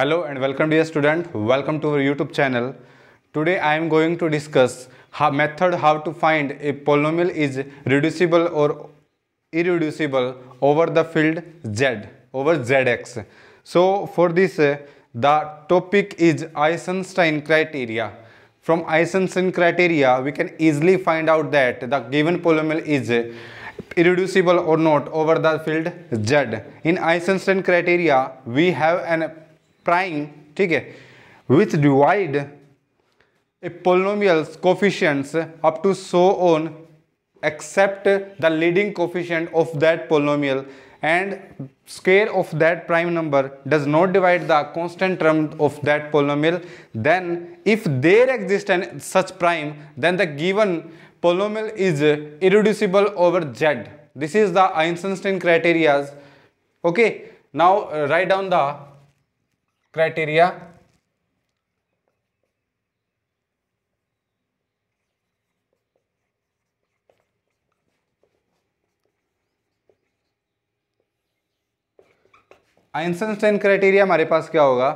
Hello and welcome dear student, welcome to our YouTube channel. Today I am going to discuss how method how to find a polynomial is reducible or irreducible over the field z, over zx. So for this uh, the topic is Eisenstein criteria. From Eisenstein criteria we can easily find out that the given polynomial is irreducible or not over the field z. In Eisenstein criteria we have an Prime, ठीक Which divide a polynomial's coefficients up to so on, except the leading coefficient of that polynomial, and square of that prime number does not divide the constant term of that polynomial then if there exists such prime then the given polynomial is irreducible over z this is the einstein criteria okay now write down the criteria Eisenstein criteria हमारे पास क्या होगा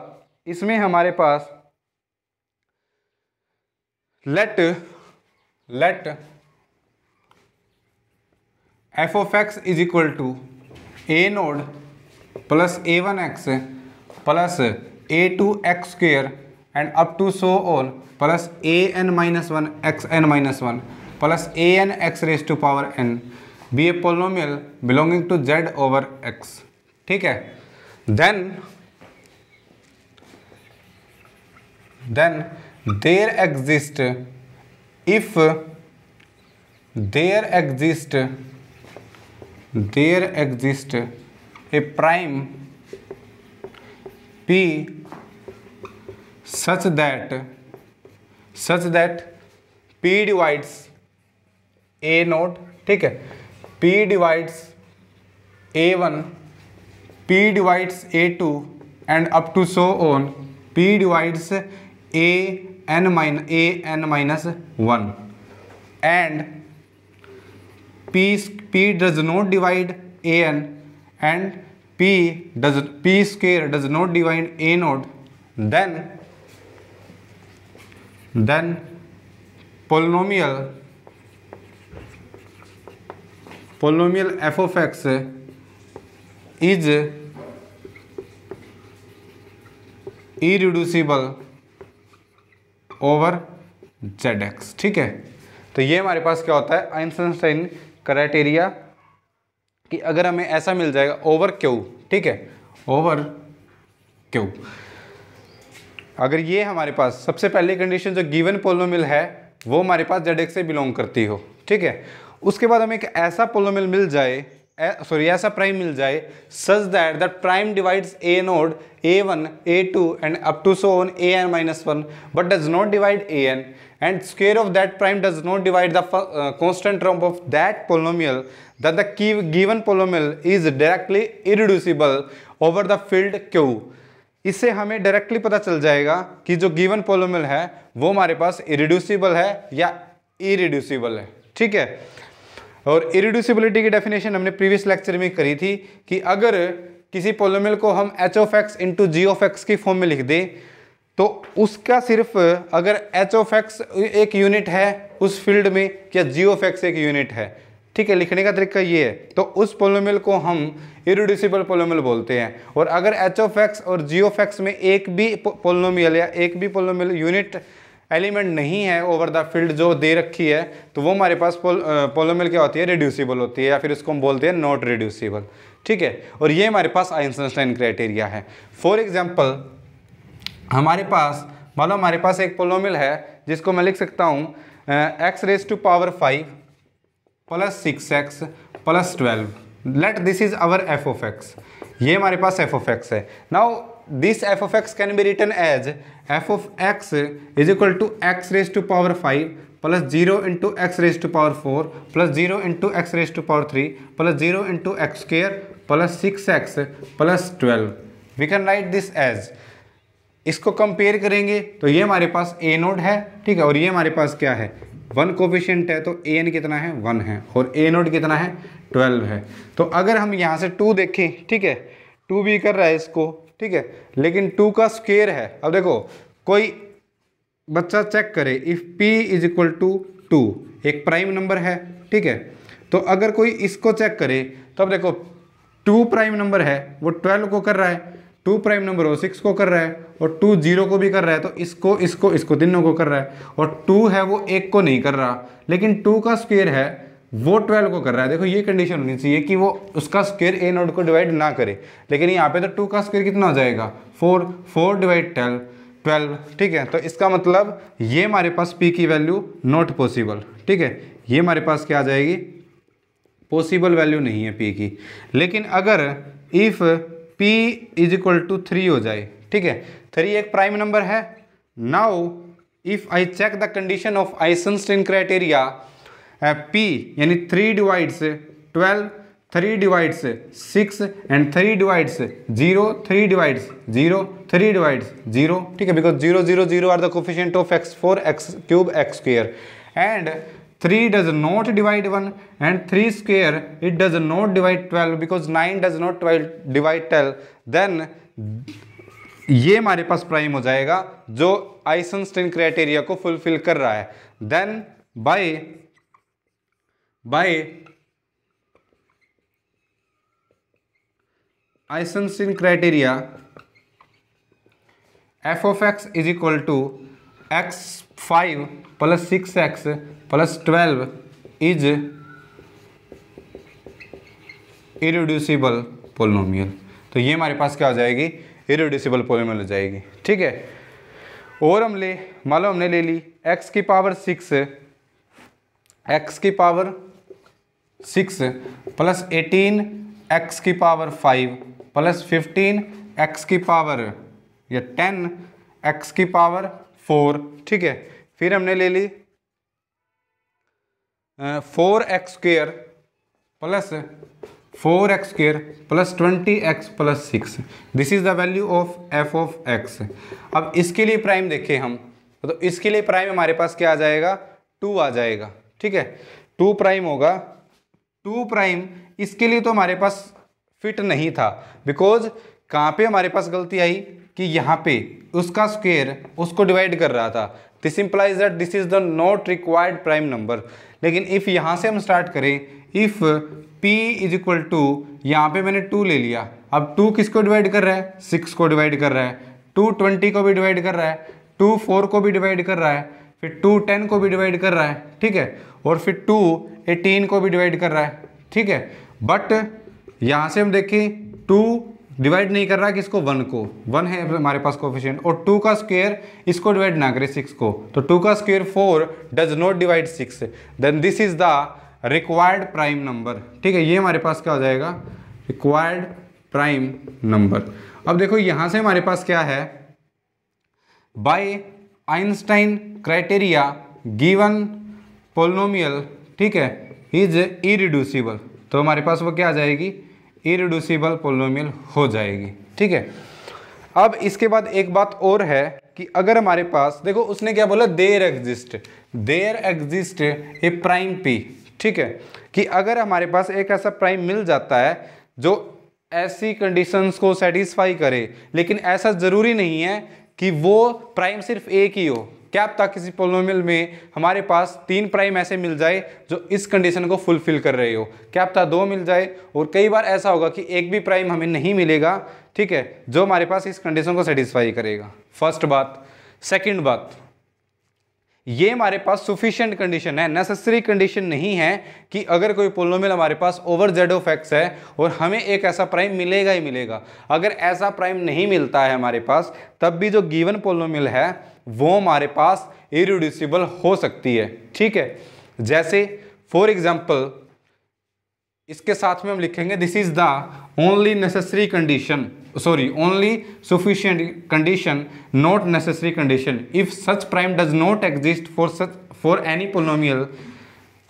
इसमें हमारे पास let let f of x is equal to a naught plus a one x plus a two x square and up to so all plus a n minus one x n minus one plus a n x raise to power n be a polynomial belonging to Z over x ठीक है then then there exist if there exist there exist a prime P such that such that P divides A naught ठीक है P divides A1 P divides A2 and up to so on P divides A n minus A n minus 1 and P P does not divide A n and P does P square does not divide A node, then then polynomial polynomial f of x is irreducible over zx ठीक है तो ये हमारे पास क्या होता है Einstein criteria कि अगर हमें ऐसा मिल जाएगा ओवर क्यू ठीक है ओवर क्यू अगर ये हमारे पास सबसे पहली कंडीशन जो गिवन पोलोमिल है वो हमारे पास जेड से बिलोंग करती हो ठीक है उसके बाद हमें एक ऐसा पोलोमिल मिल जाए सॉरी ऐसा प्राइम मिल जाए such that that prime divides a naught a one a two and up to so on a n minus one but does not divide a n and square of that prime does not divide the constant term of that polynomial that the given polynomial is directly irreducible over the field Q. इससे हमें directly पता चल जाएगा कि जो given polynomial है वो हमारे पास इरिड्यूसिबल है या इरिड्यूसिबल है ठीक है और इरिड्यूसिबिलिटी की डेफिनेशन हमने प्रीवियस लेक्चर में करी थी कि अगर किसी पोलोमिल को हम h of x into g of x की फॉर्म में लिख दें तो उसका सिर्फ अगर एच ऑफ एक्स एक यूनिट है उस फील्ड में या जी ऑफ एक्स एक यूनिट है ठीक है लिखने का तरीका ये है तो उस पोलोमिल को हम इरिड्यूसिबल पोलोमिल बोलते हैं और अगर एच ऑफ एक्स और जी ऑफ एक्स में एक भी पोलोमियल या एक भी पोलोमिल यूनिट एलिमेंट नहीं है ओवर द फील्ड जो दे रखी है तो वो हमारे पास पोल, पोलोमिल क्या होती है रिड्यूसिबल होती है या फिर इसको हम बोलते हैं नॉट रिड्यूसिबल ठीक है और ये हमारे पास आइंसटाइन क्राइटेरिया है फॉर एग्जाम्पल हमारे पास मानो हमारे पास एक पोलोमिल है जिसको मैं लिख सकता हूँ x raise to power five plus six x plus twelve let this is our f of x ये हमारे पास एफ ऑफ एक्स है now this f of x can be written as f of x is equal to x raise to power five plus zero into x raise to power four plus zero into x raise to power three plus zero into x square plus six x plus twelve we can write this as इसको compare करेंगे तो ये हमारे पास ए node है ठीक है और ये हमारे पास क्या है वन कोफिशियंट है तो ए एन कितना है वन है और ए नोट कितना है ट्वेल्व है तो अगर हम यहाँ से टू देखें ठीक है टू भी कर रहा है इसको ठीक है लेकिन टू का स्केयर है अब देखो कोई बच्चा चेक करे if p is equal to two एक प्राइम नंबर है ठीक है तो अगर कोई इसको चेक करे तो अब देखो टू प्राइम नंबर है वो ट्वेल्व को कर रहा है टू प्राइम नंबर वो सिक्स को कर रहा है और टू जीरो को भी कर रहा है तो इसको इसको इसको तीनों को कर रहा है और टू है वो एक को नहीं कर रहा लेकिन टू का स्क्वेयर है वो ट्वेल्व को कर रहा है देखो ये कंडीशन होनी चाहिए कि वो उसका स्क्वेयर ए नोट को डिवाइड ना करे लेकिन यहाँ पे तो टू का स्क्वेयर कितना हो जाएगा four four divide twelve twelve ठीक है तो इसका मतलब ये हमारे पास पी की वैल्यू नॉट पॉसिबल ठीक है ये हमारे पास क्या आ जाएगी पॉसिबल वैल्यू नहीं है पी की लेकिन अगर if p is equal to three हो जाए ठीक है थ्री एक प्राइम नंबर है now if I check the condition of Eisenstein criteria p यानी three divides twelve three divides six and three divides zero three divides zero three divides zero ठीक है because zero zero zero are the coefficient of x four x cube x square and 3 does not divide 1 and 3 square it does not divide 12 because 9 does not 12 divide 12 then ये हमारे पास prime हो जाएगा जो आइसनस्टीन criteria को fulfil कर रहा है then by by Eisenstein criteria f of x is equal to x five plus six x plus twelve is irreducible polynomial तो ये हमारे पास क्या हो जाएगी इरिड्यूसिबल पोलोमियल हो जाएगी ठीक है और हम ले मान लो हमने ले ली एक्स की पावर सिक्स एक्स की power six plus eighteen x की power five plus fifteen x की पावर या टेन एक्स की पावर फोर ठीक है फिर हमने ले ली four x square plus four x square plus twenty x plus six this is the value of f of x अब इसके लिए प्राइम देखें हम तो इसके लिए प्राइम हमारे पास क्या आ जाएगा टू आ जाएगा ठीक है टू प्राइम होगा टू प्राइम इसके लिए तो हमारे पास फिट नहीं था बिकॉज कहाँ पे हमारे पास गलती आई कि यहाँ पे उसका स्क्वेयर उसको डिवाइड कर रहा था this implies that this is the not required prime number लेकिन इफ़ यहाँ से हम स्टार्ट करें if p is equal to यहाँ पे मैंने टू ले लिया अब टू किसको डिवाइड कर रहा है सिक्स को डिवाइड कर रहा है टू ट्वेंटी को भी डिवाइड कर रहा है टू फोर को भी डिवाइड कर रहा है फिर टू टेन को भी डिवाइड कर रहा है ठीक है और फिर टू एटीन को भी डिवाइड कर रहा है ठीक है बट यहाँ से हम देखें टू डिवाइड नहीं कर रहा कि इसको वन को वन है हमारे पास कोफिशियंट और टू का स्क्वेयर इसको डिवाइड ना करे सिक्स को तो टू का square four does not divide six then this is the required prime number ठीक है ये हमारे पास क्या हो जाएगा रिक्वायर्ड प्राइम नंबर अब देखो यहां से हमारे पास क्या है by Eisenstein criteria given polynomial ठीक है इज इरिड्यूसिबल तो हमारे पास वो क्या आ जाएगी इरिड्यूसिबल पोलोमियल हो जाएगी ठीक है अब इसके बाद एक बात और है कि अगर हमारे पास देखो उसने क्या बोला there exist there exist a prime p ठीक है कि अगर हमारे पास एक ऐसा प्राइम मिल जाता है जो ऐसी कंडीशंस को सेटिस्फाई करे लेकिन ऐसा ज़रूरी नहीं है कि वो प्राइम सिर्फ एक ही हो क्या तक किसी पोलोमियल में हमारे पास तीन प्राइम ऐसे मिल जाए जो इस कंडीशन को फुलफिल कर रहे हो क्या आप दो मिल जाए और कई बार ऐसा होगा कि एक भी प्राइम हमें नहीं मिलेगा ठीक है जो हमारे पास इस कंडीशन को सेटिस्फाई करेगा फर्स्ट बात सेकेंड बात ये हमारे पास सुफिशियंट कंडीशन है नेसेसरी कंडीशन नहीं है कि अगर कोई पोलोमिल हमारे पास ओवर जेड ऑफ एक्स है और हमें एक ऐसा प्राइम मिलेगा ही मिलेगा अगर ऐसा प्राइम नहीं मिलता है हमारे पास तब भी जो गिवन पोलोमिल है वो हमारे पास इरिड्यूसिबल हो सकती है ठीक है जैसे फॉर एग्जाम्पल इसके साथ में हम लिखेंगे this is the only necessary condition sorry only sufficient condition not necessary condition if such prime does not exist for such for any polynomial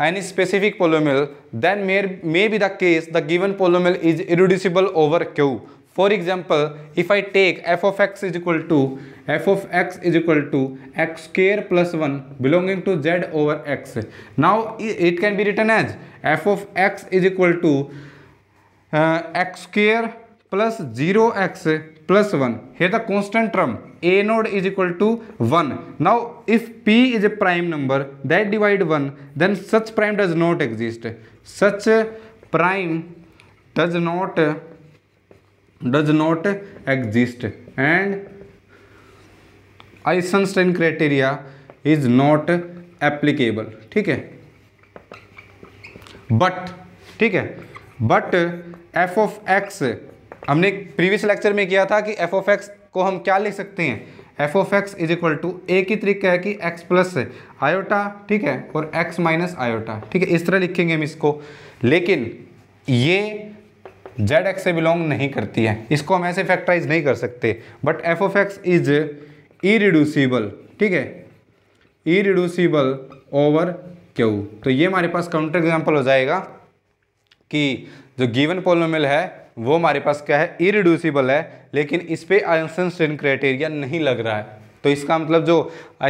any specific polynomial then may, may be the case the given polynomial is irreducible over q for example if i take f of x is equal to f of x is equal to x square plus 1 belonging to z over x now it can be written as f of x is equal to uh, x square plus zero x plus one हे the constant term a naught is equal to one now if p is a prime number that divide one then such prime does not exist such prime does not does not exist and Eisenstein criteria is not applicable ठीक है but ठीक है but f of x हमने previous lecture में किया था कि f of x को हम क्या लिख सकते हैं f of x is equal to a की तरीका है कि एक्स प्लस आयोटा ठीक है और एक्स माइनस आयोटा ठीक है इस तरह लिखेंगे हम इसको लेकिन ये जेड एक्स से बिलोंग नहीं करती है इसको हम ऐसे फैक्टराइज नहीं कर सकते but f of x is irreducible ठीक है इरिड्यूसिबल ओवर क्यू तो ये हमारे पास काउंटर एग्जाम्पल हो जाएगा कि जो गिवन पोलोमिल है वो हमारे पास क्या है इरिड्यूसिबल है लेकिन इस पर स्ट्रेन क्राइटेरिया नहीं लग रहा है तो इसका मतलब जो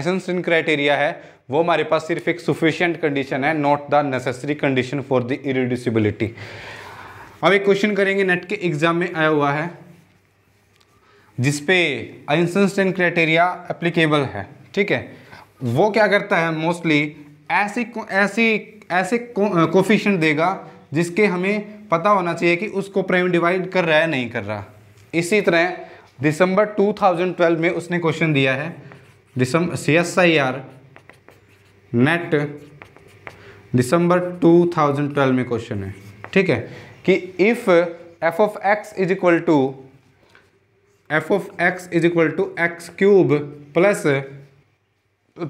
स्ट्रेन क्राइटेरिया है वो हमारे पास सिर्फ एक सुफिशियंट कंडीशन है not the necessary condition for the irreducibility अब एक क्वेश्चन करेंगे नेट के एग्जाम में आया हुआ है जिसपे स्ट्रेन क्राइटेरिया एप्लीकेबल है ठीक है वो क्या करता है मोस्टली ऐसी ऐसी ऐसे कोफिशेंट देगा जिसके हमें पता होना चाहिए कि उसको प्राइम डिवाइड कर रहा है नहीं कर रहा इसी तरह दिसंबर 2012 में उसने क्वेश्चन दिया है दिसंबर C S I R NET दिसंबर 2012 में क्वेश्चन है ठीक है कि if f of x is equal to f of x is equal to x cube plus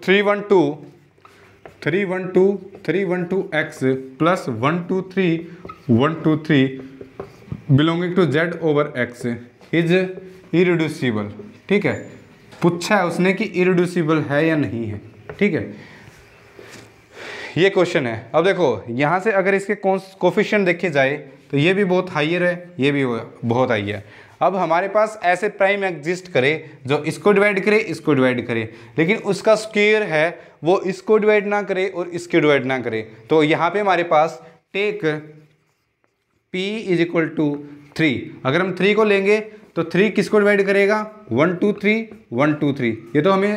three one two three one two three one two x plus one two three one two three belonging to Z over x is irreducible ठीक है पूछा है उसने कि irreducible है या नहीं है ठीक है ये क्वेश्चन है अब देखो यहाँ से अगर इसके कोफिशियन देखे जाए तो ये भी बहुत हाइयर है ये भी बहुत हाइयर है अब हमारे पास ऐसे प्राइम एग्जिस्ट करे जो इसको डिवाइड करे इसको डिवाइड करे लेकिन उसका स्केयर है वो इसको डिवाइड ना करे और इसके डिवाइड ना करे तो यहाँ पे हमारे पास take p is equal to three अगर हम थ्री को लेंगे तो थ्री किसको डिवाइड करेगा one two three one two three ये तो हमें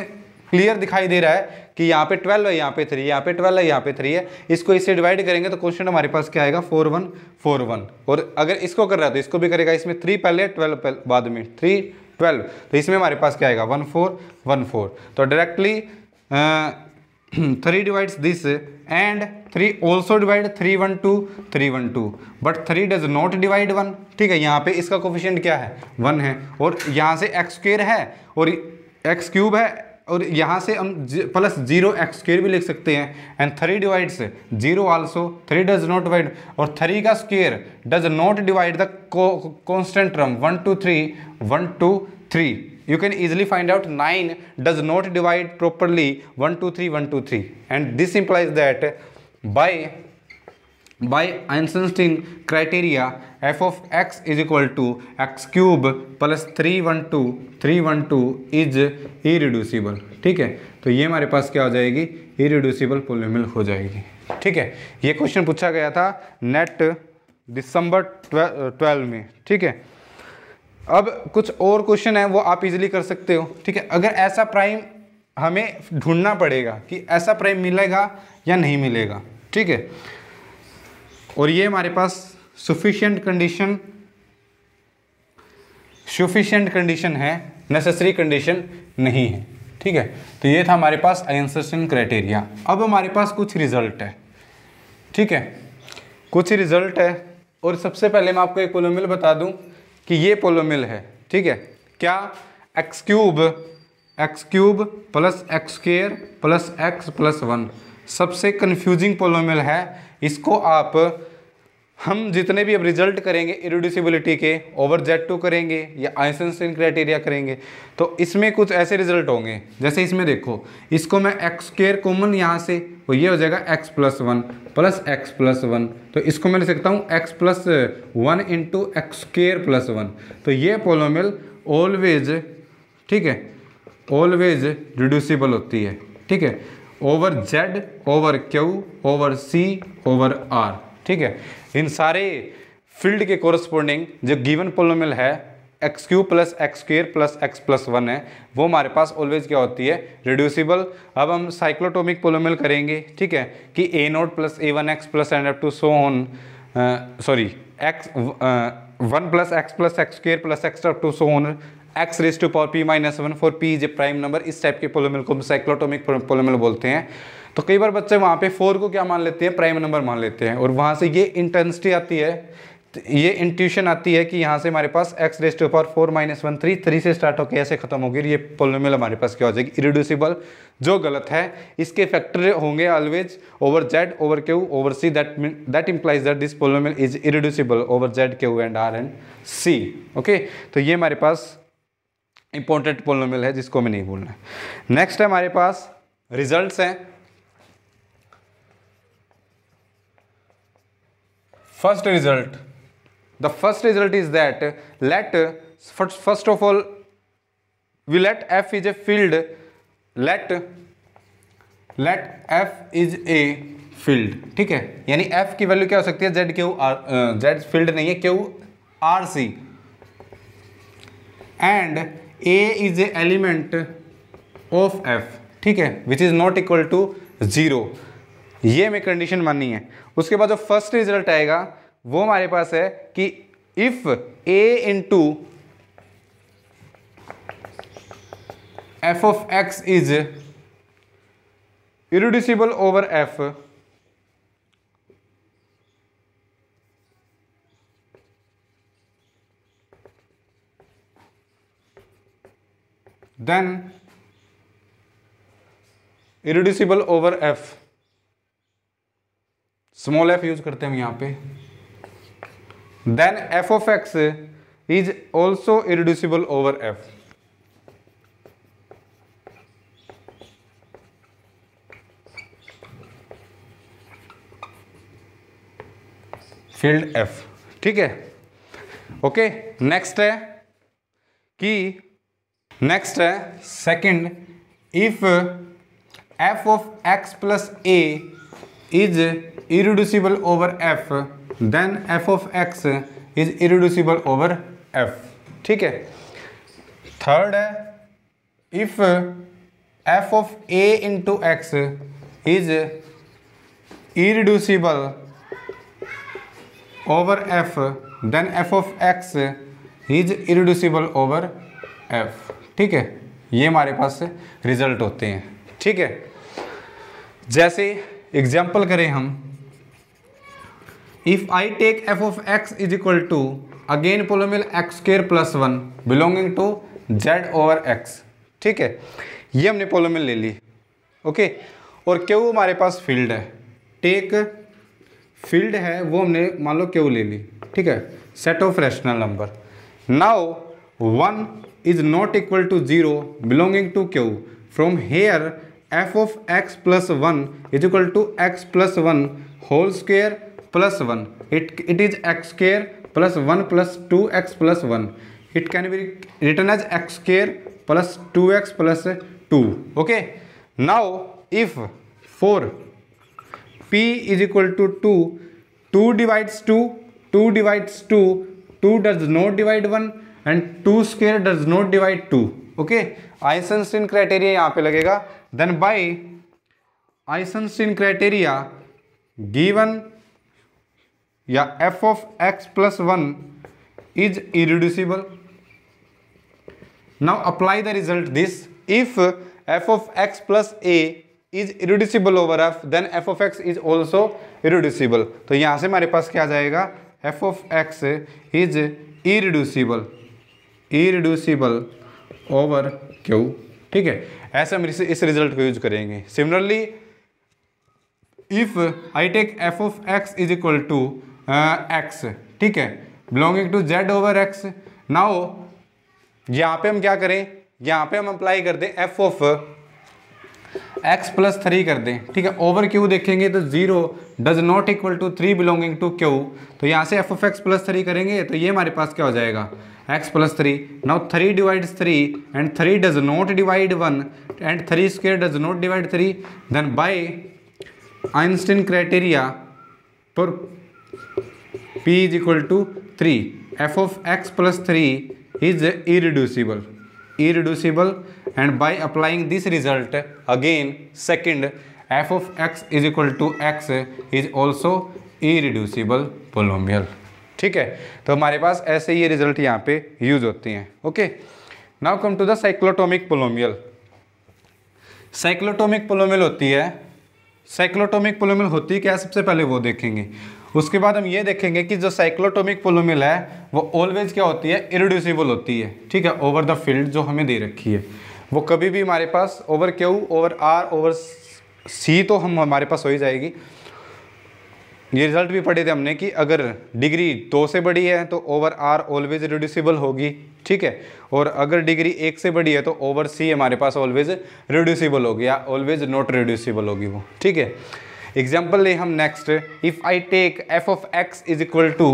क्लियर दिखाई दे रहा है कि यहाँ पे ट्वेल्व है यहाँ पे थ्री यहाँ पे ट्वेल्व है यहाँ पे थ्री है इसको इससे डिवाइड करेंगे तो क्वेश्चन हमारे पास क्या आएगा फोर वन फोर वन और अगर इसको कर रहा है तो इसको भी करेगा इसमें थ्री पहले ट्वेल्व बाद में थ्री ट्वेल्व तो इसमें हमारे पास क्या आएगा वन फोर वन फोर तो directly 3 divides this and 3 also divide 3 1 2 3 1 2 but 3 does not divide 1 ठीक है यहाँ पे इसका कोफिशियंट क्या है 1 है और यहाँ से एक्स स्क्र है और एक्स क्यूब है और यहाँ से हम प्लस जीरो एक्स स्क्र भी लिख सकते हैं एंड थ्री डिवाइड से zero also three does not divide और थ्री का square does not divide the constant term one two three one two three you can easily find out 9 does not divide properly 1 2 3 1 2 3 and this implies that by by Einstein criteria f of x is equal to x cube plus three one two three one two is irreducible ठीक है तो ये हमारे पास क्या हो जाएगी irreducible पोलिमिल हो जाएगी ठीक है ये क्वेश्चन पूछा गया था नेट दिसंबर ट्वेल्व में ठीक है अब कुछ और क्वेश्चन है वो आप इजीली कर सकते हो ठीक है अगर ऐसा प्राइम हमें ढूंढना पड़ेगा कि ऐसा प्राइम मिलेगा या नहीं मिलेगा ठीक है और ये हमारे पास सुफिशियंट कंडीशन सुफिशियंट कंडीशन है नेसेसरी कंडीशन नहीं है ठीक है तो ये था हमारे पास आंसरसन क्राइटेरिया अब हमारे पास कुछ रिजल्ट है ठीक है कुछ रिजल्ट है और सबसे पहले मैं आपको एक पोलोमिल बता दूं कि ये पोलोमिल है ठीक है क्या x cube x cube plus x square plus x plus one सबसे कन्फ्यूजिंग पोलोमिल है इसको आप हम जितने भी अब रिजल्ट करेंगे इरिड्यूसिबिलिटी के ओवर जेड टू करेंगे या आइसेंसिन क्राइटेरिया करेंगे तो इसमें कुछ ऐसे रिजल्ट होंगे जैसे इसमें देखो इसको मैं एक्स केयर कॉमन यहाँ से तो ये हो जाएगा x plus one plus x plus one तो इसको मैं लिख सकता हूँ x plus one into x square plus one तो ये पोलोमिल ऑलवेज ठीक है ऑलवेज रिड्यूसिबल होती है ठीक है over Z over Q over C over R ठीक है इन सारे फील्ड के कोरस्पोंडिंग जो गिवन पोलोमिल है x cube plus x square plus x plus one है वो हमारे पास ऑलवेज क्या होती है रिड्यूसिबल अब हम साइक्लोटोमिक पोलोमिल करेंगे ठीक है कि a naught plus a one x plus and f two so on sorry x one plus x plus x square plus x f two so on x raise to power p minus one for p is a prime number इस type के polynomial को हम साइक्लोटोमिक पोलोमिल बोलते हैं तो कई बार बच्चे वहाँ पे फोर को क्या मान लेते हैं प्राइम नंबर मान लेते हैं और वहाँ से ये इंटेंसिटी आती है तो ये इंट्यूशन आती है कि यहाँ से हमारे पास एक्स रेस्ट ऊपर four minus one three three से स्टार्ट होकर ऐसे खत्म होगी ये पोलोमिल हमारे पास क्या हो जाएगी इरिड्यूसिबल जो गलत है इसके फैक्टर होंगे always over Z over Q over C that that implies that this polynomial is irreducible over Z Q and R and C okay तो ये हमारे पास इंपॉर्टेंट पोलोमिल है जिसको हमें नहीं भूलना है नेक्स्ट है हमारे पास रिजल्ट हैं First result. The first result is that let first, first of all we let f is a field let let f is a field ठीक है यानी f की वैल्यू क्या हो सकती है z Q R Z field नहीं है Q R C and a is a element of f ठीक है which is not equal to zero ये हमें कंडीशन माननी है उसके बाद जो फर्स्ट रिजल्ट आएगा वो हमारे पास है कि if a into f of x is irreducible over f then irreducible over f small f use करते हैं यहां यहाँ पे then f of x is also irreducible over f field f ठीक है ओके नेक्स्ट है कि नेक्स्ट है second if f of x plus a is irreducible over f, then f of x is irreducible over f. ठीक है third है if f of a into x is irreducible over f, then f of x is irreducible over f. ठीक है ये हमारे पास result होते हैं ठीक है जैसे एग्जाम्पल करें हम if I take f of x is equal to again polynomial x square plus one belonging to z over x ठीक है ये हमने पोलोमिल ले ली ओके और क्यों हमारे पास फील्ड है टेक फील्ड है वो हमने मान लो क्यों ले ली ठीक है set of rational number now one is not equal to zero belonging to Q from here f of x plus one is equal to x plus one whole square plus one it it is x square plus one plus two x plus one it can be written as x square plus two x plus two okay now if for p is equal to two two divides two two divides two two does not divide one and two square does not divide two okay Eisenstein criteria यहाँ पे लगेगा then by Eisenstein criteria given या f of x plus one is irreducible now apply the result this if f of x plus a is irreducible over f then f of x is also irreducible तो यहां से हमारे पास क्या जाएगा f of x is irreducible irreducible over q ठीक है ऐसे हम इस रिजल्ट को यूज करेंगे similarly if I take f of x is equal to x ठीक है belonging to Z over x now यहाँ पे हम क्या करें यहाँ पे हम अप्लाई कर दें f of x plus three कर दें ठीक है ओवर क्यू देखेंगे तो zero does not equal to three belonging to Q तो यहाँ से f of x plus three करेंगे तो ये हमारे पास क्या हो जाएगा x plus three now three divide three and three does not divide one and three square does not divide three then by Einstein criteria पर p is equal to three f of x plus three is इ irreducible and by applying this result again second f of x is equal to x is also इ irreducible polynomial ठीक है तो हमारे पास ऐसे ये result यहाँ पे यूज होती हैं okay now come to the cyclotomic polynomial cyclotomic polynomial होती है साइक्लोटोमिक पोलोमियल होती है क्या सबसे पहले वो देखेंगे उसके बाद हम ये देखेंगे कि जो साइक्लोटोमिक पोलोमिल है वो ऑलवेज क्या होती है इरिड्यूसिबल होती है ठीक है ओवर द फील्ड जो हमें दे रखी है वो कभी भी हमारे पास over Q over R over C तो हम हमारे पास हो ही जाएगी ये रिजल्ट भी पढ़े थे हमने कि अगर डिग्री दो से बड़ी है तो ओवर आर ऑलवेज रिड्यूसिबल होगी ठीक है और अगर डिग्री एक से बड़ी है तो ओवर सी हमारे पास ऑलवेज रिड्यूसिबल होगी या ऑलवेज नॉट रिड्यूसिबल होगी वो ठीक है एग्जाम्पल लें हम next if I take f of x is equal to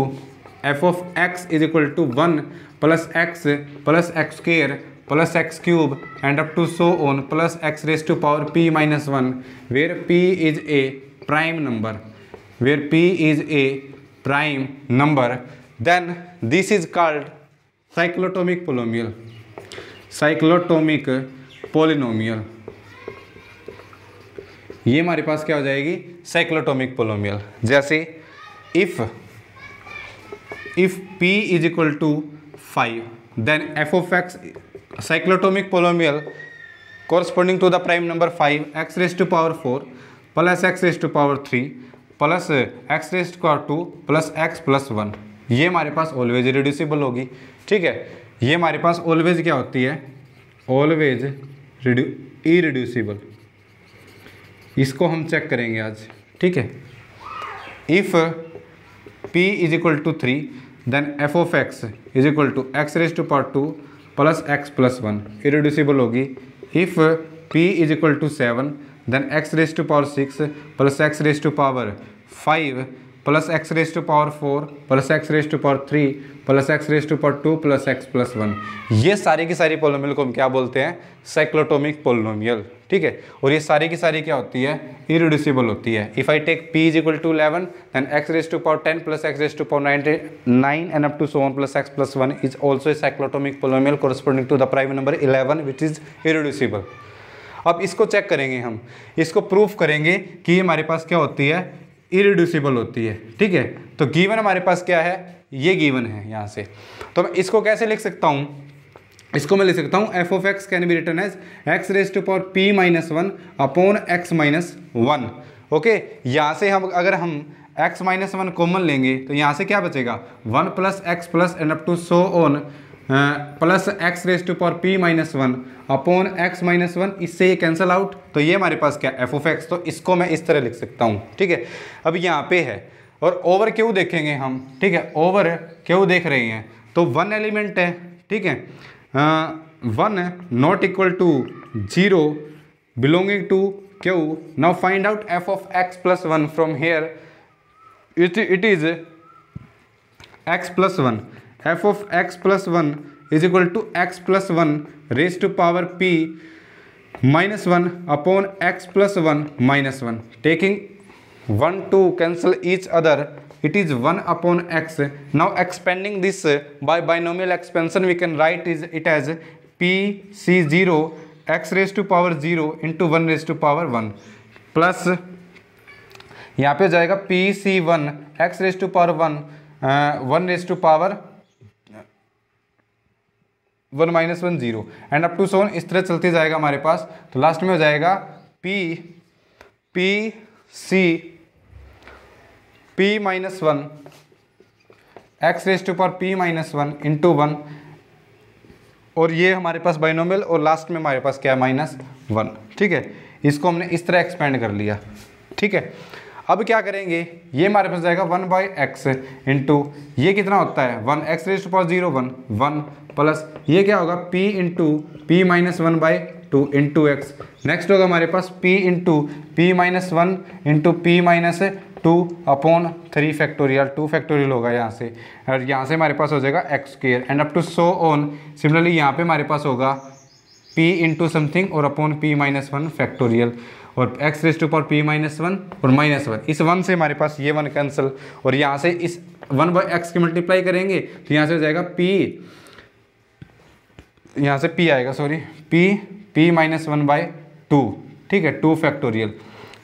f of x is equal to one plus x plus x square plus x cube and up to so on plus x raise to power p minus one where p is a prime number where p is a prime number then this is called cyclotomic polynomial cyclotomic polynomial ये हमारे पास क्या हो जाएगी cyclotomic पोलोमियल जैसे if if p is equal to five then f of x cyclotomic polynomial corresponding to the prime number five x raised power four plus x x to power three plus x x raised power two plus x plus one ये हमारे पास always reducible होगी ठीक है ये हमारे पास always क्या होती है ऑलवेज रिड्यू रिड्यूसिबल इसको हम चेक करेंगे आज ठीक है if p is equal to three then f of x is equal to x raise to part two plus x plus one irreducible होगी if p is equal to seven then x raise to power six plus x raise to power five plus x raise to power four plus x raise to power three plus x raise to power two plus x plus one ये सारी की सारी पोलोमियल को हम क्या बोलते हैं साइक्लोटोमिक पोलोमियल ठीक है और ये सारी की सारी क्या होती है इरिड्यूसिबल होती है if I take p is equal to eleven then x raise to power ten plus x raise to power nine nine and up to so on plus x plus one is also a cyclotomic polynomial corresponding to the prime number eleven which is irreducible अब इसको check करेंगे हम इसको proof करेंगे कि हमारे पास क्या होती है इरिड्यूसिबल होती है ठीक है तो गीवन हमारे पास क्या है ये गीवन है यहाँ से तो मैं इसको कैसे लिख सकता हूँ इसको मैं लिख सकता हूँ f of x can be written as x raise to power p minus one upon x minus one okay यहाँ से हम अगर हम एक्स माइनस वन कॉमन लेंगे तो यहाँ से क्या बचेगा one plus x plus and up to so on plus x raise to power p minus one upon x minus one इससे ये कैंसिल आउट तो ये हमारे पास क्या एफ ऑफ एक्स तो इसको मैं इस तरह लिख सकता हूँ ठीक है अब यहाँ पे है और ओवर क्यों देखेंगे हम ठीक है ओवर क्यों देख रहे हैं तो वन एलिमेंट है ठीक है Uh, 1 uh, not equal to 0 belonging to q. Now find out f of x plus 1 from here. It, it is uh, x plus 1. f of x plus 1 is equal to x plus 1 raised to power p minus 1 upon x plus 1 minus 1. Taking 1 to cancel each other it is one upon x now expanding this by binomial expansion we can write is it as p C zero x raise to power zero into one raise to power one plus यहाँ पे जाएगा p C one x raise to power one one raise to power one minus one zero and up to seven इस तरह चलते जाएगा हमारे पास तो last में हो जाएगा p p C p minus one x raised power p minus one into one और ये हमारे पास बाइनोमियल और लास्ट में हमारे पास क्या है माइनस वन ठीक है इसको हमने इस तरह एक्सपेंड कर लिया ठीक है अब क्या करेंगे ये हमारे पास जाएगा वन बाई एक्स इंटू ये कितना होता है one x raised power zero one one plus ये क्या होगा p into p minus one by two into x next होगा हमारे पास p into p minus one into p minus two upon three factorial two factorial होगा यहाँ से और यहाँ से हमारे पास हो जाएगा x square and up to so on similarly यहाँ पे हमारे पास होगा p इंटू समथिंग और upon p minus one factorial और x raise to power p minus one और माइनस वन इस वन से हमारे पास ये वन कैंसिल और यहाँ से इस वन बाई एक्स की मल्टीप्लाई करेंगे तो यहाँ से हो जाएगा p यहाँ से p आएगा sorry p p minus one by two ठीक है टू फैक्टोरियल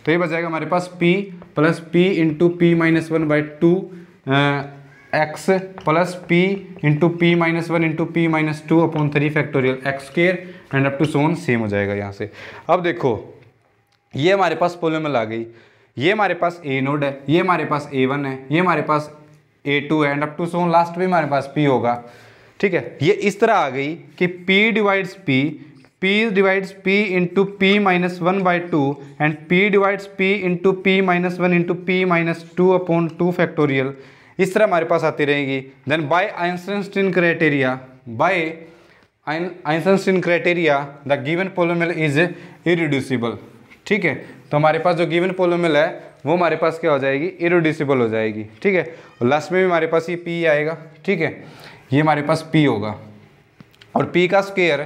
तो ये बच जाएगा हमारे पास p plus p into p minus one by two x plus p into p minus one into p minus two upon three factorial x square and up to so on same हो जाएगा यहाँ से अब देखो ये हमारे पास पोलोमल आ गई ये हमारे पास ए नोड है ये हमारे पास ए वन है ये हमारे पास ए टू है and up to so on last में हमारे पास पी होगा ठीक है ये इस तरह आ गई कि p divides p p divides p into p minus 1 by 2 and p divides p into p minus 1 into p minus 2 upon two factorial इस तरह हमारे पास आती रहेगी then by Einstein criteria by Einstein criteria the given polynomial is irreducible ठीक है तो हमारे पास जो गिवन पोलोमेल है वो हमारे पास क्या हो जाएगी इरिड्यूसिबल हो जाएगी ठीक है और लास्ट में भी हमारे पास ये पी आएगा ठीक है ये हमारे पास पी होगा और पी का स्केयर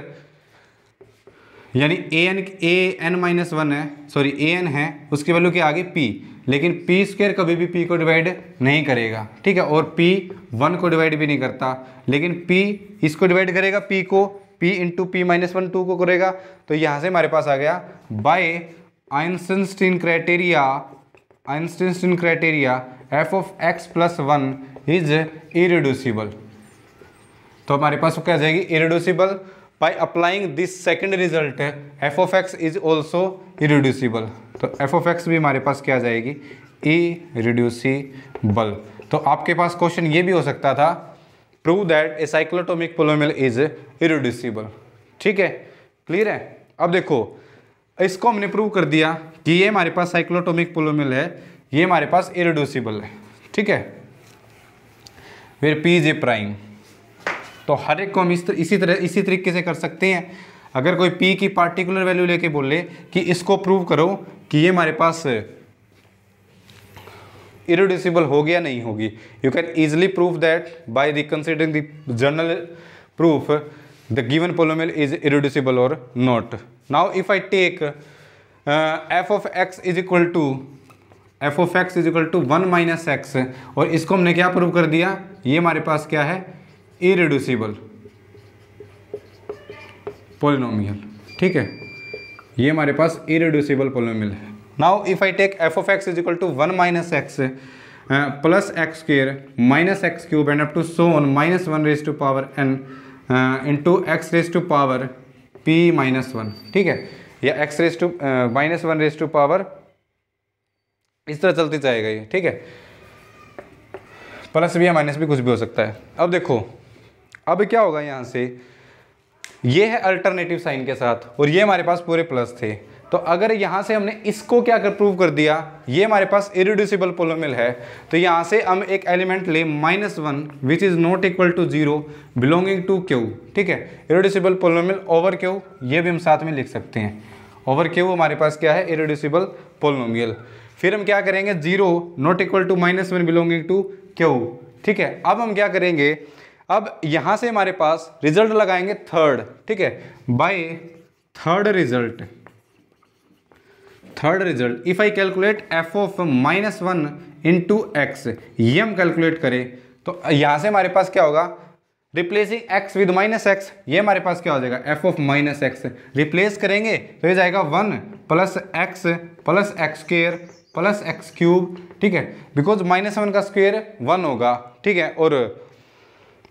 यानी a n a n minus one है सॉरी ए एन है उसकी वैल्यू क्या आ गई पी लेकिन पी स्क्वेयर कभी भी पी को डिवाइड नहीं करेगा ठीक है और पी वन को डिवाइड भी नहीं करता लेकिन पी इसको डिवाइड करेगा पी को p into p minus one two को करेगा तो यहाँ से हमारे पास आ गया by Einstein criteria Einstein criteria f of x plus one is irreducible तो हमारे पास क्या जाएगी irreducible by applying this second result f of x is also irreducible तो एफ ऑफ एक्स भी हमारे पास क्या आ जाएगी रिड्यूसीबल तो आपके पास क्वेश्चन ये भी हो सकता था prove that a cyclotomic polynomial is irreducible ठीक है क्लियर है अब देखो इसको हमने प्रूव कर दिया कि ये हमारे पास साइक्लोटोमिक पोलोमिल है ये हमारे पास इरिड्यूसीबल है ठीक है फिर पी जे प्राइम तो हर एक को हम इस तर, इसी तरह इसी तरीके से कर सकते हैं अगर कोई पी की पार्टिकुलर वैल्यू लेके बोले कि इसको प्रूव करो कि ये हमारे पास इरोड्यूसिबल हो गया नहीं होगी you can easily prove that by reconsidering the general proof the given polynomial is irreducible और not now if I take f of x is equal to f of x is equal to one minus x और इसको हमने क्या prove कर दिया ये हमारे पास क्या है इरिड्यूसिबल पोलिनोमियल ठीक है ये हमारे पास इरिड्यूसिबल पोलिनोमियल है now if I take f of x is equal to one minus x plus x square minus x cube and up to so on minus one raise to power n into x raise to power p minus one ठीक है या x raise to minus one raise to power इस तरह चलती जाएगा ये ठीक है प्लस भी या माइनस भी कुछ भी हो सकता है अब देखो अब क्या होगा यहाँ से ये है अल्टरनेटिव साइन के साथ और ये हमारे पास पूरे प्लस थे तो अगर यहाँ से हमने इसको क्या कर प्रूव कर दिया ये हमारे पास इरिड्यूसिबल पोलोमिल है तो यहाँ से हम एक एलिमेंट ले minus one which is not equal to zero belonging to Q ठीक है इरिड्यूसिबल पोलोमिल ओवर क्यू ये भी हम साथ में लिख सकते हैं ओवर क्यू हमारे पास क्या है इरिड्यूसिबल पोलोमियल फिर हम क्या करेंगे zero not equal to minus one belonging to Q ठीक है अब हम क्या करेंगे अब यहां से हमारे पास रिजल्ट लगाएंगे थर्ड ठीक है by third result third result if I calculate f of minus one into x ये हम कैलकुलेट करें तो यहां से हमारे पास क्या होगा replacing x with minus x ये हमारे पास क्या हो जाएगा f of minus x replace करेंगे तो ये जाएगा one plus x plus x square plus x cube ठीक है बिकॉज माइनस वन का स्क्वेयर वन होगा ठीक है और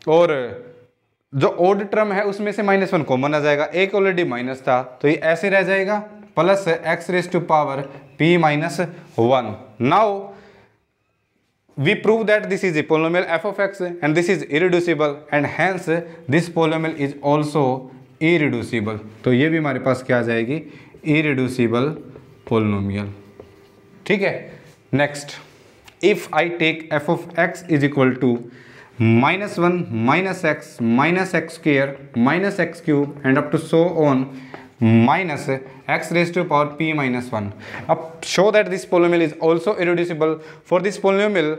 और जो ओड टर्म है उसमें से माइनस वन कॉमन आ जाएगा एक ऑलरेडी माइनस था तो ये ऐसे रह जाएगा plus x raise to power p minus one now we prove that this is a polynomial f of x and this is irreducible and hence this polynomial is also irreducible तो ये भी हमारे पास क्या आ जाएगी इरिड्यूसिबल पोलोमियल ठीक है next if I take f of x is equal to minus one minus x minus x square minus x cube and up to so on minus x raise to power p minus one अब show that this polynomial is also irreducible for this polynomial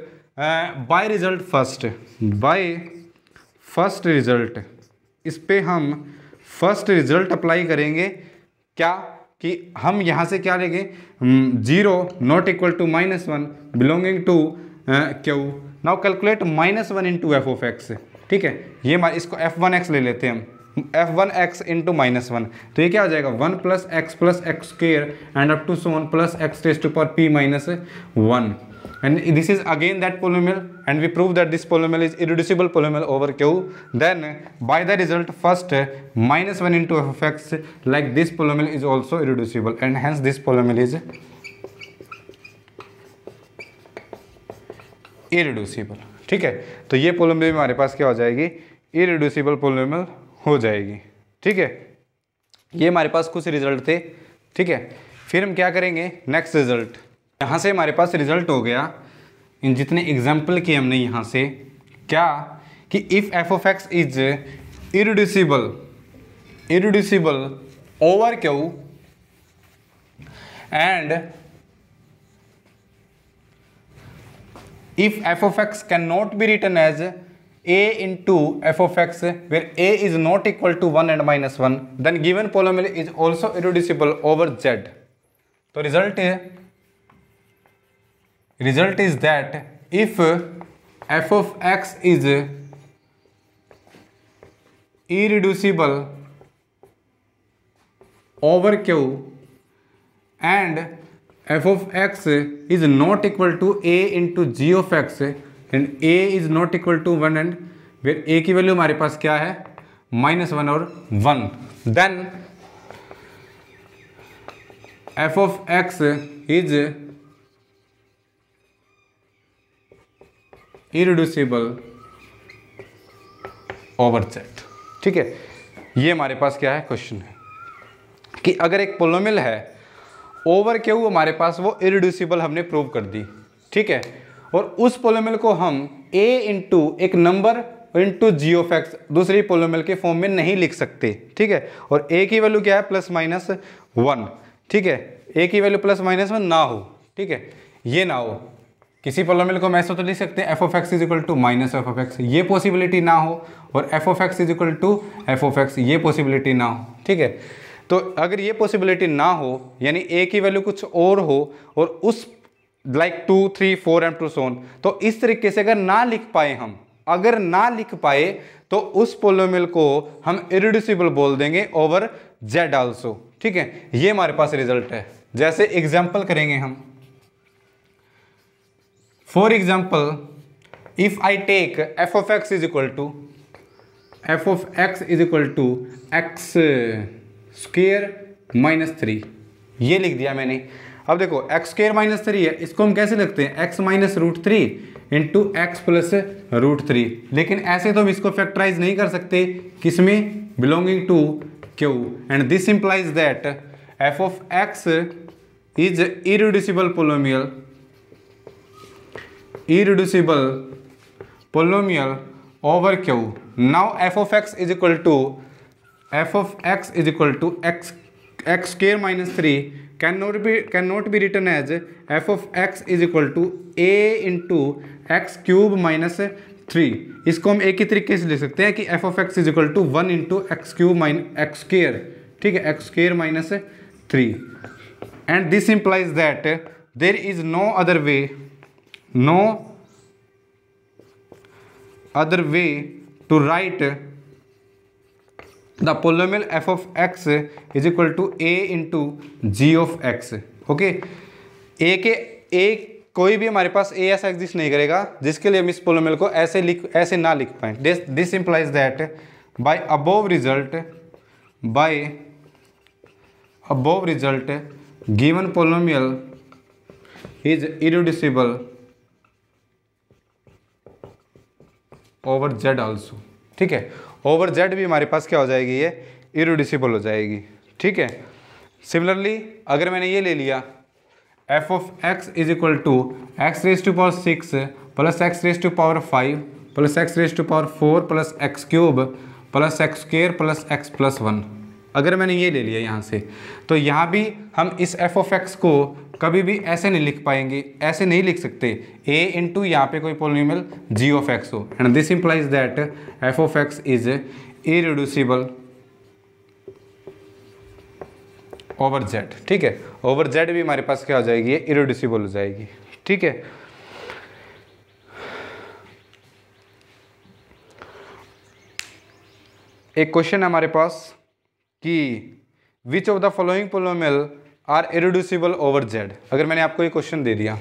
by result first by first result इस पर हम first result apply करेंगे क्या कि हम यहाँ से क्या लेंगे zero not equal to minus one belonging to Q now calculate minus one into f of x ठीक है ये इसको एफ वन एक्स ले लेते हैं हम f one x into minus one तो ये क्या आ जाएगा one plus x plus x square and up to so on plus x raised to power p minus one and this is again that polynomial and we prove that this polynomial is irreducible polynomial over Q then by the result first minus one into f x like this polynomial is also irreducible and hence this पोलोमिल is irreducible ठीक है तो ये पोलोमियल हमारे पास क्या हो जाएगी irreducible पोलोमियल हो जाएगी ठीक है ये हमारे पास कुछ रिजल्ट थे ठीक है फिर हम क्या करेंगे नेक्स्ट रिजल्ट यहाँ से हमारे पास रिजल्ट हो गया इन जितने एग्जाम्पल किए हमने यहाँ से क्या कि if f of x is irreducible irreducible over Q and if f of x cannot be written as a into f of x where a is not equal to 1 and minus 1 then given polynomial is also irreducible over z. So result is result is that if f of x is irreducible over q and f of x is not equal to a into g of x and a is not equal to one and where a की value हमारे पास क्या है minus one और one then f of x is irreducible over set ठीक है ये हमारे पास क्या है क्वेश्चन है कि अगर एक पोलोमिल है ओवर के यू हमारे पास वो इरिड्यूसिबल हमने प्रूव कर दी ठीक है और उस पोलोमेल को हम ए इंटू एक नंबर इंटू जी ऑफ दूसरी पोलोमेल के फॉर्म में नहीं लिख सकते ठीक है और ए की वैल्यू क्या है प्लस माइनस वन ठीक है ए की वैल्यू प्लस माइनस वन ना हो ठीक है ये ना हो किसी पोलोमेल को हम ऐसा तो लिख सकते हैं f of x is equal to minus f of x ये पॉसिबिलिटी ना हो और f of x is equal to f of x ये पॉसिबिलिटी ना हो ठीक है तो अगर ये पॉसिबिलिटी ना हो यानी ए की वैल्यू कुछ और हो और उस like two three four and to so on तो इस तरीके से अगर ना लिख पाए हम अगर ना लिख पाए तो उस पोलोमिल को हम इरिड्यूसिबल बोल देंगे ओवर जेड आल्सो ठीक है ये हमारे पास रिजल्ट है जैसे एग्जाम्पल करेंगे हम for example if I take f of x is equal to f of x is equal to x square minus three ये लिख दिया मैंने अब देखो एक्स स्क्र माइनस थ्री है इसको हम कैसे लिखते हैं x minus root three into x plus root three लेकिन ऐसे तो हम इसको फैक्टराइज नहीं कर सकते किसमें belonging to Q and this implies that f of x is irreducible polynomial irreducible polynomial over Q now f of x is equal to f of x is equal to x x square minus three can not be can not be written as f of x is equal to a into x cube minus three इसको हम एक ही तरीके से लिख सकते हैं कि f of x is equal to one into x cube minus x square ठीक है x square minus three and this implies that there is no other way no other way to write the polynomial f of x is equal to a into g of x okay a के a कोई भी हमारे पास ए ऐसा exist नहीं करेगा जिसके लिए हम इस पोलोमियल को ऐसे लिख ऐसे ना लिख पाए this implies that by above result by above result given polynomial is irreducible over Z also ठीक है ओवर जेड भी हमारे पास क्या हो जाएगी ये इरोडिसिबल हो जाएगी ठीक है सिमिलरली अगर मैंने ये ले लिया f of x is equal to x raise to power six plus x raise to power five plus x raise to power four plus x cube plus x square plus x plus one अगर मैंने ये ले लिया यहाँ से तो यहाँ भी हम इस एफ ऑफ एक्स को कभी भी ऐसे नहीं लिख पाएंगे ऐसे नहीं लिख सकते ए इंटू यहाँ पे कोई पोलिमल जी ऑफ एक्स हो and this implies that f of x is irreducible over Z ठीक है ओवर जेड भी हमारे पास क्या हो जाएगी इरिड्यूसिबल हो जाएगी ठीक है एक क्वेश्चन है हमारे पास कि which of the following polynomial are irreducible over Z अगर मैंने आपको ये क्वेश्चन दे दिया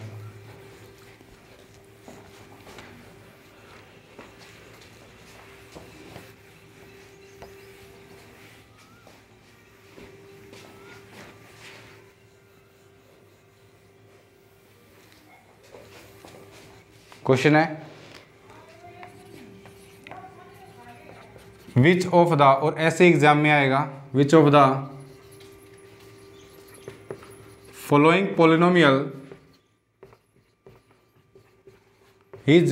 क्वेश्चन है विच ऑफ द और ऐसे एग्जाम में आएगा which of the following polynomial is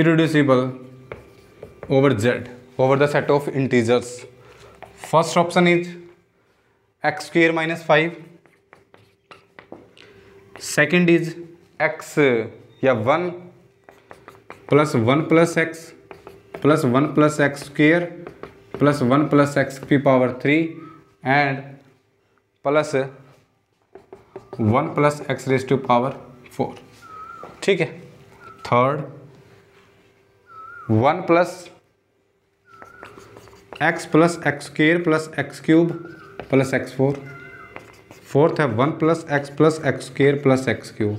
irreducible over z over the set of integers first option is x square minus 5 second is x one plus one plus x plus one plus x one plus one plus x की power three and plus one plus x raise to power four ठीक है third one plus x plus x square plus x cube plus x four fourth है one plus x plus x square plus x cube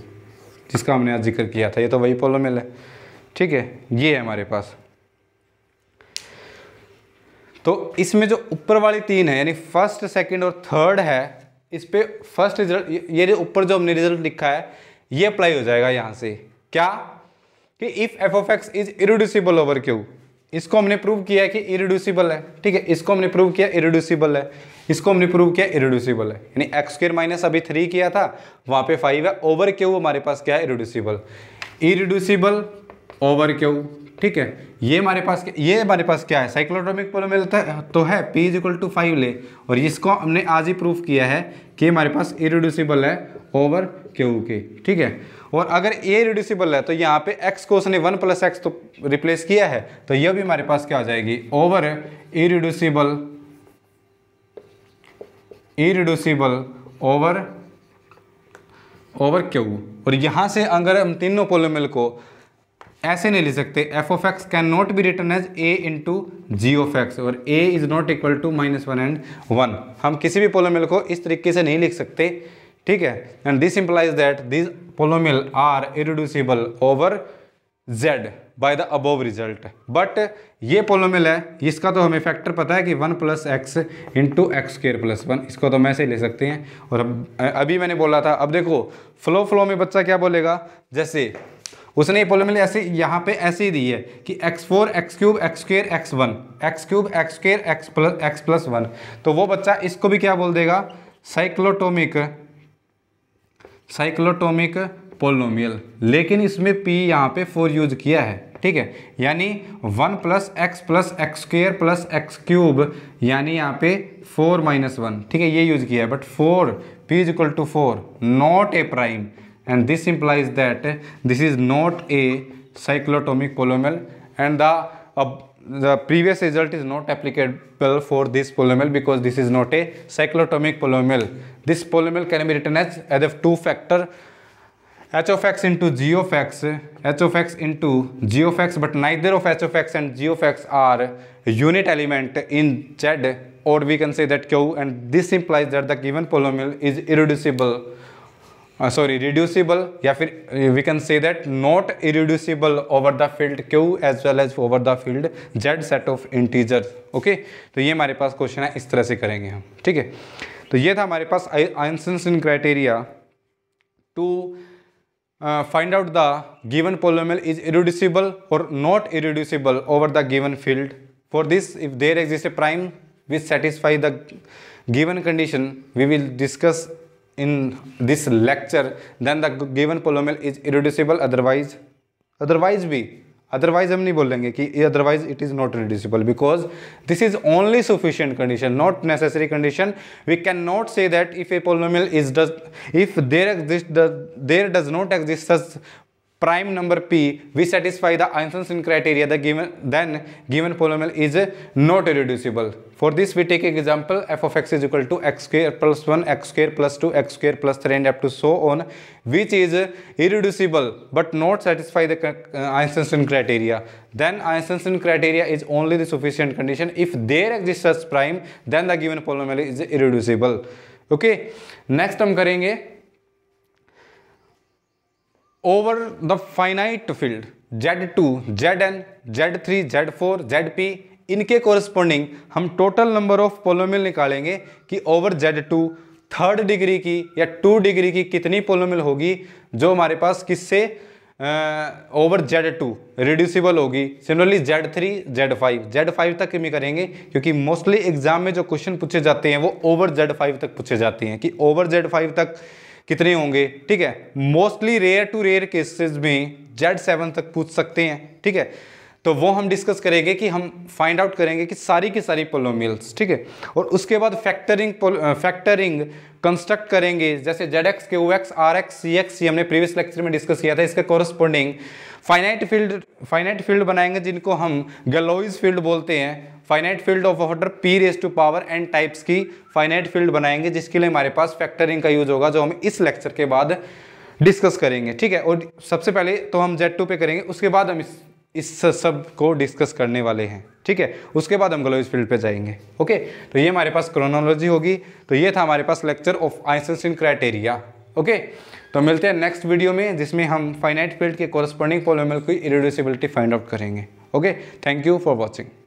जिसका हमने आज जिक्र किया था ये तो वही पोलोमेल है ठीक है ये है हमारे पास तो इसमें जो ऊपर वाली तीन है यानी फर्स्ट सेकंड और थर्ड है इस पर फर्स्ट रिजल्ट ये जो ऊपर जो हमने रिजल्ट लिखा है ये अप्लाई हो जाएगा यहाँ से क्या कि if f of x is irreducible over Q इसको हमने प्रूव किया कि इरिड्यूसिबल है ठीक है इसको हमने प्रूव किया इरिड्यूसिबल है इसको हमने प्रूव किया इरिड्यूसिबल है यानी एक्स स्क्र माइनस अभी थ्री किया था वहाँ पे फाइव है ओवर क्यू हमारे पास क्या है इरिड्यूसिबल इरिड्यूसिबल ओवर क्यू ठीक है ये हमारे पास ये हमारे पास क्या है साइक्लोटॉमिक तो पोलोमेल तो है p is equal to five ले और इसको हमने आज ही प्रूफ किया है कि हमारे पास इरिड्यूसिबल है ओवर क्यू के ठीक है और अगर ए रिड्यूसिबल है तो यहाँ पे x को उसने वन प्लस एक्स तो रिप्लेस किया है तो यह भी हमारे पास क्या आ जाएगी over irreducible irreducible over over Q और यहाँ से अगर हम तीनों पोलोमेल को ऐसे नहीं लिख सकते f of x can not be written as a into g of x और a is not equal to minus one and one हम किसी भी पोलोमिल को इस तरीके से नहीं लिख सकते ठीक है and this implies that this polynomial are irreducible over Z by the above result but ये पोलोमिल है इसका तो हमें फैक्टर पता है कि one plus x into x square plus one इसको तो हम ऐसे ही ले सकते हैं और अब अभी मैंने बोला था अब देखो फ्लो फ्लो में बच्चा क्या बोलेगा जैसे उसने ये पोलमिल ऐसे यहाँ पे ऐसे ही दी है कि x four x cube x square x one x cube x square x plus x plus one तो वो बच्चा इसको भी क्या बोल देगा साइक्लोटोमिक साइक्लोटोमिक पोलोमियल लेकिन इसमें पी यहाँ पे फोर यूज किया है ठीक है यानी one plus x plus x square plus x cube यानी यहाँ पे फोर माइनस वन ठीक है ये यूज किया है but for p is equal to four not a prime and this implies that this is not a cyclotomic polynomial, and the uh, the previous result is not applicable for this polynomial because this is not a cyclotomic polynomial. This polynomial can be written as as of two factor h of x into g of x, h of x into g of x, but neither of h of x and g of x are unit element in Z or we can say that Q and this implies that the given polynomial is irreducible. Sorry reducible या फिर we can say that not irreducible over the field Q as well as over the field Z set of integers okay तो ये हमारे पास question है इस तरह से करेंगे हम ठीक है तो ये था हमारे पास इन criteria to find out the given polynomial is irreducible और not irreducible over the given field for this if there exist a prime which satisfy the given condition we will discuss in this lecture then the given polynomial is irreducible otherwise otherwise we otherwise hum nahi bolenge ki otherwise it is not reducible because this is only sufficient condition not necessary condition we cannot say that if a polynomial is does if there exists there does not exist such prime number p which satisfy the Eisenstein criteria the given then given polynomial is not irreducible for this we take example f of x is equal to x square plus 1 x square plus 2 x square plus 3 and up to so on which is irreducible but not satisfy the Eisenstein criteria then Eisenstein criteria is only the sufficient condition if there exists such prime then the given polynomial is irreducible okay okay, next हम करेंगे over the finite field Z2, Zn, Z3, Z4, Zp इनके corresponding हम total number of polynomial निकालेंगे कि over Z2 third degree की या two degree की कितनी पोलोमिल होगी जो हमारे पास किससे ओवर जेड टू रिड्यूसिबल होगी similarly Z three Z five Z five तक कमी करेंगे क्योंकि मोस्टली एग्जाम में जो क्वेश्चन पूछे जाते हैं वो ओवर जेड फाइव तक पूछे जाते हैं कि ओवर जेड फाइव तक कितने होंगे ठीक है mostly rare to rare cases में जेड सेवन तक पूछ सकते हैं ठीक है तो वो हम डिस्कस करेंगे कि हम फाइंड आउट करेंगे कि सारी की सारी पोलोमिल्स ठीक है और उसके बाद फैक्टरिंग फैक्टरिंग कंस्ट्रक्ट करेंगे जैसे जेड एक्स के ओ x R x C x ये हमने प्रीवियस लेक्चर में डिस्कस किया था इसके corresponding finite field finite field बनाएंगे जिनको हम गलोइज फील्ड बोलते हैं finite field of order p raise to power n types की फाइनाइट फील्ड बनाएंगे जिसके लिए हमारे पास फैक्टरिंग का यूज होगा जो हम इस लेक्चर के बाद डिस्कस करेंगे ठीक है और सबसे पहले तो हम जेड टू पे करेंगे उसके बाद हम इस इस सब को डिस्कस करने वाले हैं ठीक है उसके बाद हम ग्लोइज फील्ड पे जाएंगे ओके तो ये हमारे पास क्रोनोलॉजी होगी तो ये था हमारे पास lecture of in criteria okay तो मिलते हैं नेक्स्ट वीडियो में जिसमें हम फाइनाइट फील्ड के कॉरस्पॉन्डिंग पॉलोमल की इरेड्यूसिबिलिटी फाइंड आउट करेंगे okay thank you for watching